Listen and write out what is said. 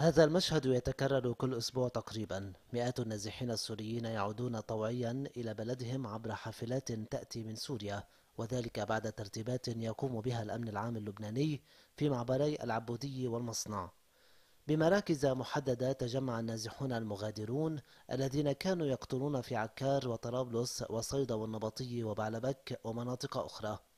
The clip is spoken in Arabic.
هذا المشهد يتكرر كل أسبوع تقريبا مئات النازحين السوريين يعودون طوعيا إلى بلدهم عبر حافلات تأتي من سوريا وذلك بعد ترتيبات يقوم بها الأمن العام اللبناني في معبري العبودي والمصنع بمراكز محددة تجمع النازحون المغادرون الذين كانوا يقطنون في عكار وطرابلس وصيدا والنبطي وبعلبك ومناطق أخرى